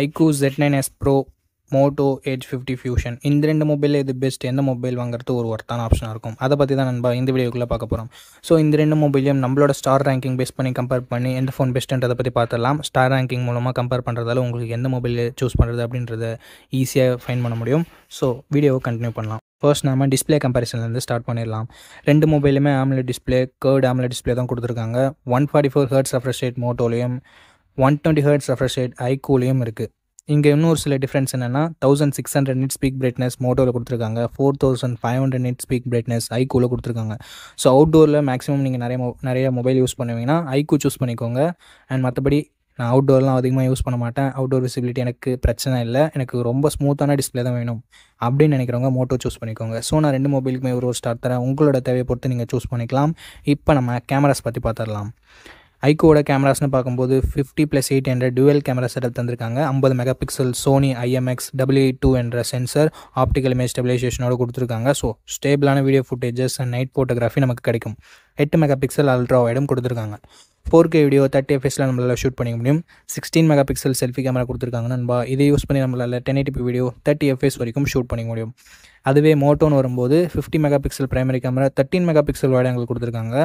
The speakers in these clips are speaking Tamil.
iQOO Z nine S pro Moto edge fifty fusion இந்த ரெண்டு மொபைலில் இது பெஸ்ட் எந்த மொபைல் வாங்குறது ஒரு ஒர்த்தான ஆப்ஷனாக இருக்கும் அதை பற்றி தான் நண்பா இந்த வீடியோக்குள்ளே பார்க்க போகிறோம் ஸோ இந்த ரெண்டு மொபைலையும் நம்மளோட ஸ்டார் ரேங்கிங் பேஸ் பண்ணி கம்பேர் பண்ணி எந்த ஃபோன் பெஸ்ட்டுன்றதை பற்றி பார்த்துடலாம் ஸ்டார் ரேங்கிங் மூலமாக கம்பேர் பண்ணுறதால உங்களுக்கு எந்த மொபைல் சூஸ் பண்ணுறது அப்படின்றத ஈஸியாக ஃபைன் பண்ண முடியும் ஸோ வீடியோவை கண்டினியூ பண்ணலாம் ஃபர்ஸ்ட் நம்ம டிஸ்பிளே கம்பேரிசன்லேருந்து ஸ்டார்ட் பண்ணிடலாம் ரெண்டு மொபைலுமே AMOLED display curved AMOLED display தான் கொடுத்துருக்காங்க one forty four hertz refresh rate மோட்டோலையும் one twenty hertz refresh rate ஐக்கூலையும் இருக்குது இங்கே இன்னொரு சில டிஃப்ரென்ஸ் என்னென்னா thousand six hundred nits peak brightness மோட்டோவில் கொடுத்துருக்காங்க four thousand five hundred nits peak brightness ஐக்கூவில் கொடுத்துருக்காங்க ஸோ டோரில் மேக்ஸிமம் நீங்கள் நிறைய மொ நிறைய மொபைல் யூஸ் பண்ணுவீங்கன்னா ஐக்கூ சூஸ் பண்ணிக்கோங்க அண்ட் மற்றபடி நான் அவுட்டோர்லாம் அதிகமாக யூஸ் பண்ண மாட்டேன் அவுட்டோர் விசிபிலிட்டி எனக்கு பிரச்சனை இல்லை எனக்கு ரொம்ப ஸ்மூத்தான டிஸ்பிளே தான் வேணும் அப்படின்னு நினைக்கிறவங்க மோட்டோ சூஸ் பண்ணிக்கோங்க ஸோ நான் ரெண்டு மொபைலுக்குமே ஒரு ஒரு ஸ்டார்ட் தரேன் உங்களோட தேவையை பொறுத்து நீங்கள் சூஸ் பண்ணிக்கலாம் இப்போ நம்ம கேமராஸ் பற்றி பார்த்துடலாம் ஐகோட கேமராஸ்னு பார்க்கும்போது ஃபிஃப்டி ப்ளஸ் எயிட் என்ற டுவெல் கேமரா செட்டப் தந்திருக்காங்க ஐம்பது mega pixel Sony IMX W eight two என்ற சென்சர் ஆப்டிக்கல் இமேஜ் ஸ்டெபிலைசேஷனோட கொடுத்துருக்காங்க ஸோ ஸ்டேபிளான video footages and night photography நமக்கு கிடைக்கும் எட்டு மெகா பிக்சல் அல்ட்ரா வைடும் கொடுத்துருக்காங்க ஃபோர் கே வீடியோ தேர்ட்டி எஃப்எஸில் நம்மளால் ஷூட் பண்ணிக்க முடியும் sixteen mega pixel selfie camera கொடுத்துருக்காங்க நண்பா இதை யூஸ் பண்ணி நம்மளால் ten eighty video thirty FPS வரைக்கும் ஷூட் பண்ணிக்க முடியும் அதுவே மோட்டோன்னு வரும்போது fifty mega pixel primary camera thirteen mega pixel wide எங்களுக்கு கொடுத்துருக்காங்க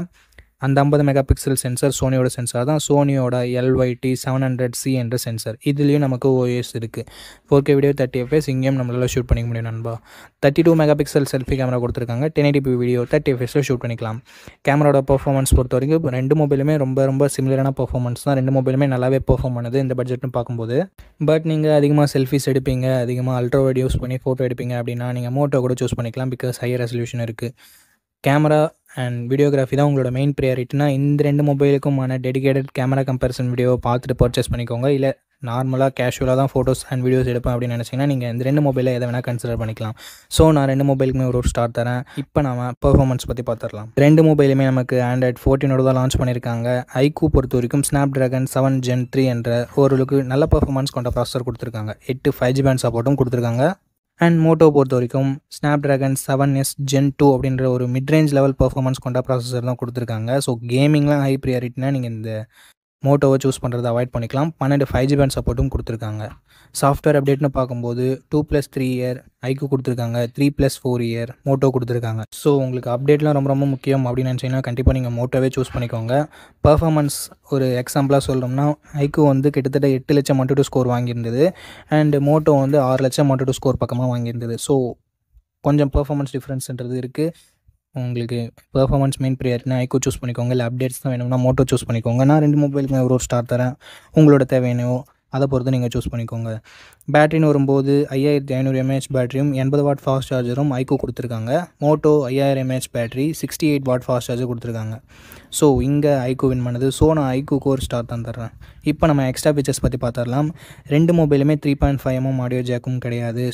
அந்த ஐம்பது மெகா பிக்சல் சென்சர் சோனியோட சென்சார் தான் சோனியோட எல்ஒய்டி செவன் ஹண்ட்ரட் சி என்ற சென்சார் இதுலேயும் நமக்கு ஓஎஸ் இருக்குது four K video thirty FPS இங்கேயும் நம்மளால் ஷூட் பண்ணிக்க முடியும் நண்பா thirty two mega pixel selfie camera கொடுத்துருக்காங்க டென் எயிட்டி வீடியோ தேர்ட்டி எஃப்எஸில் ஷூட் பண்ணிக்கலாம் கேமராவோட பர்ஃபார்மன்ஸ் பொறுத்த வரைக்கும் ரெண்டு மொபைலுமே ரொம்ப ரொம்ப சிமிலரான பர்ஃபார்மன்ஸ் தான் ரெண்டு மொபைலுமே நல்லாவே பர்ஃபார்ம் பண்ணுது இந்த பட்ஜெட்னு பார்க்கும்போது பட் நீங்கள் அதிகமாக செல்ஃபிஸ் எடுப்பீங்க அதிகமாக அல்ட்ரா யூஸ் பண்ணி ஃபோட்டோ எடுப்பீங்க அப்படின்னா நீங்கள் மோட்டோ கூட சூஸ் பண்ணிக்கலாம் பிகாஸ் ஹையர் ரெசல்யூஷன் இருக்குது கேமரா அண்ட் வீடியோகிராஃபி தான் உங்களோட மெயின் ப்ரையாரிட்டினா இந்த ரெண்டு மொபைலுக்குமான டெடிக்கேட்டட் கேமரா கம்பேரிசன் வீடியோ பார்த்துட்டு பர்ச்சேஸ் பண்ணிக்கோங்க இல்லை நார்மலாக கேஷுவலாக தான் ஃபோட்டோஸ் அண்ட் வீடியோஸ் எடுப்பேன் அப்படின்னு நினச்சிங்கன்னா நீங்கள் இந்த ரெண்டு மொபைலில் எதை வேணால் கன்சிடர் பண்ணிக்கலாம் ஸோ நான் ரெண்டு மொபைலுக்குமே ஒரு ஒரு தரேன் இப்போ நம்ம பர்ஃபார்மன்ஸ் பற்றி பார்த்துடலாம் ரெண்டு மொபைலுமே நமக்கு ஆண்ட்ராய்ட் ஃபோர்டீனோட தான் லான்ச் பண்ணியிருக்காங்க ஐக்கூ பொறுத்த வரைக்கும் Snapdragon seven gen three என்ற ஓரளவுக்கு நல்ல பர்ஃபார்மன்ஸ் கொண்ட ப்ராசர் கொடுத்துருக்காங்க எட்டு ஃபைவ் ஜி பேண்ட் சப்போர்ட்டும் கொடுத்துருக்காங்க அண்ட் மோட்டோ பொறுத்த வரைக்கும் Snapdragon seven S gen two அப்படின்ற ஒரு மிட்ரேஞ்ச் லெவல் பர்ஃபார்மன்ஸ் கொண்ட ப்ராசஸர் தான் கொடுத்துருக்காங்க ஸோ கேமிங்லாம் ஹை ப்ரியாரிட்டினா நீங்கள் இந்த மோட்டோவை சூஸ் பண்ணுறதை அவாய்ட் பண்ணிக்கலாம் பன்னெண்டு ஃபைவ் ஜி பேண்ட் சப்போர்ட்டும் கொடுத்துருக்காங்க சாஃப்ட்வேர் அப்டேட்னு பார்க்கும்போது டூ ப்ளஸ் த்ரீ இயர் ஐக்கு கொடுத்துருக்காங்க three plus four year Moto கொடுத்துருக்காங்க ஸோ உங்களுக்கு அப்டேட்லாம் ரொம்ப ரொம்ப முக்கியம் அப்படின்னு நினச்சிங்கன்னா கண்டிப்பாக நீங்கள் மோட்டோவே சூஸ் பண்ணிக்கோங்க பர்ஃபாமன்ஸ் ஒரு எக்ஸாம்பிளாக சொல்கிறோம்னா ஐக்கு வந்து கிட்டத்தட்ட எட்டு லட்சம் மட்டும் ஸ்கோர் வாங்கியிருந்தது அண்ட் மோட்டோ வந்து ஆறு லட்சம் மட்டும் ஸ்கோர் பக்கமாக வாங்கியிருந்தது ஸோ கொஞ்சம் பர்ஃபாமன்ஸ் டிஃப்ரென்ஸ்ன்றது இருக்குது உங்களுக்கு பெர்ஃபார்மன்ஸ் மெயின் ப்ரேயர்னா ஐக்கோ சூஸ் பண்ணிக்கோங்க இல்லை அப்டேட்ஸ் தான் வேணும்னா மோட்டோ சூஸ் பண்ணிக்கோங்க நான் ரெண்டு மொபைலுக்கு ஒரு ஒரு ஸ்டார் தரேன் உங்களோட தேவையானோ அதை பொறுத்து நீங்கள் சூஸ் பண்ணிக்கோங்க பேட்டரின்னு வரும்போது ஐயாயிரத்தி ஐநூறு எம்ஏஹெச் பேட்டரியும் எண்பது வாட் ஃபாஸ்ட் சார்ஜரும் ஐக்கோ கொடுத்துருக்காங்க மோட்டோ ஐயாயிரம் MAH battery sixty eight watt fast charger கொடுத்துருக்காங்க ஸோ இங்கே ஐக்கோ வின் பண்ணுது ஸோ நான் ஐக்கோ கோர் ஸ்டார் தான் தர்றேன் இப்போ நம்ம எக்ஸ்ட்ரா ஃபீச்சர்ஸ் பற்றி பார்த்துடலாம் ரெண்டு மொபைலுமே three point five MM audio ஜேக்கும் கிடையாது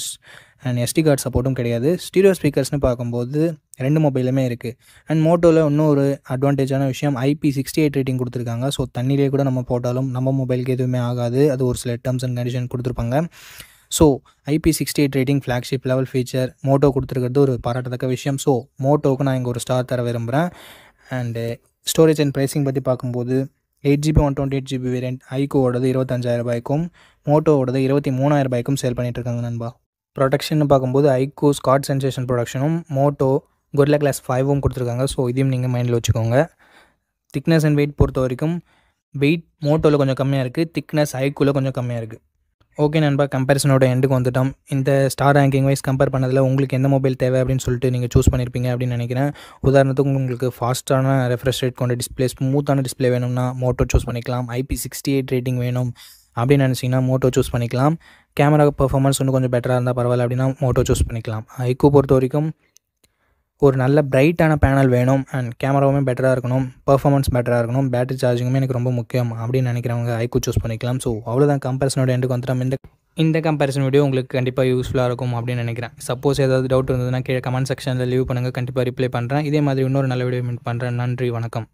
அண்ட் எஸ்டி கார்டு சப்போர்ட்டும் கிடையாது ஸ்டீரியோ ஸ்பீக்கர்ஸ்னு பார்க்கும்போது ரெண்டு மொபைலுமே இருக்குது அண்ட் மோட்டோவில் இன்னும் ஒரு அட்வான்டேஜான விஷயம் ஐபி சிக்ஸ்டி எயிட் ரேட்டிங் கொடுத்துருக்காங்க ஸோ தண்ணியிலே கூட நம்ம போட்டாலும் நம்ம மொபைலுக்கு எதுவுமே ஆகாது அது ஒரு சில டேர்ம்ஸ் அண்ட் கண்டிஷன் கொடுத்துருப்பாங்க so IP sixty eight rating flagship level feature Moto கொடுத்துருக்கிறது ஒரு பாராட்டத்தக்க விஷயம் ஸோ மோட்டோவுக்கு நான் இங்கே ஒரு ஸ்டார் தர விரும்புகிறேன் அண்டு ஸ்டோரேஜ் அண்ட் ப்ரைஸிங் பற்றி பார்க்கும்போது eight GB one twenty eight GB variant ஐகோவோடது இருபத்தஞ்சாயிரம் ரூபாய்க்கும் மோட்டோவோடது இருபத்தி மூணாயிரம் ரூபாய்க்கும் சேல் பண்ணிகிட்ருக்காங்க நண்பா ப்ரொடக்ஷன் பார்க்கும்போது ஐகோ ஸ்காட் சென்சேஷன் ப்ரொடக்ஷனும் மோட்டோ கொரிலா கிளாஸ் ஃபைவும் கொடுத்துருக்காங்க ஸோ இதையும் நீங்கள் மைண்டில் வச்சுக்கோங்க திக்னஸ் அண்ட் வெயிட் பொறுத்த வரைக்கும் வெயிட் மோட்டோவில் கொஞ்சம் கம்மியாக இருக்குது திக்னஸ் ஹைக்குள்ளே கொஞ்சம் கம்மியாக இருக்குது ஓகே நண்பா கம்பேரிசனோட எண்டுக்கு வந்துட்டோம் இந்த ஸ்டார் ரேங்கிங் வைஸ் கம்பேர் பண்ணதில் உங்களுக்கு எந்த மொபைல் தேவை அப்படின்னு சொல்லிட்டு நீங்கள் சூஸ் பண்ணியிருப்பீங்க அப்படின்னு நினைக்கிறேன் உதாரணத்துக்கு உங்களுக்கு ஃபாஸ்ட்டான ரெஃப்ரெஷ் ரேட் கொண்ட டிஸ்பிளே ஸ்மூத்தான டிஸ்பிளே வேணும்னா மோட்டோ சூஸ் பண்ணிக்கலாம் ஐபி சிக்ஸ்டி எயிட் ரேட்டிங் வேணும் அப்படின்னு நினச்சிங்கன்னா மோட்டோ சூஸ் பண்ணிக்கலாம் கேமரா பர்ஃபார்மன்ஸ் ஒன்று கொஞ்சம் பெட்டராக இருந்தால் பரவாயில்ல அப்படின்னா மோட்டோ சூஸ் பண்ணிக்கலாம் ஐக்கோ பொறுத்த வரைக்கும் ஒரு நல்ல பிரைட்டான பேனல் வேணும் அண்ட் கேமராவுமே பெட்டராக இருக்கணும் பர்ஃபார்மன்ஸ் பெட்டராக இருக்கணும் பேட்டரி சார்ஜிங்குமே எனக்கு ரொம்ப முக்கியம் அப்படின்னு நினைக்கிறவங்க ஐக்கு சூஸ் பண்ணிக்கலாம் ஸோ அவ்வளோதான் கம்பேரிசனோட எண்டுக்கு வந்துட்டோம் இந்த இந்த கம்பேரிசன் வீடியோ உங்களுக்கு கண்டிப்பாக யூஸ்ஃபுல்லாக இருக்கும் அப்படின்னு நினைக்கிறேன் சப்போஸ் ஏதாவது டவுட் இருந்ததுன்னா கீழே கமெண்ட் செக்ஷனில் லீவ் பண்ணுங்கள் கண்டிப்பாக ரிப்ளை பண்ணுறேன் இதே மாதிரி இன்னொரு நல்ல வீடியோ மீட் பண்ணுறேன் நன்றி வணக்கம்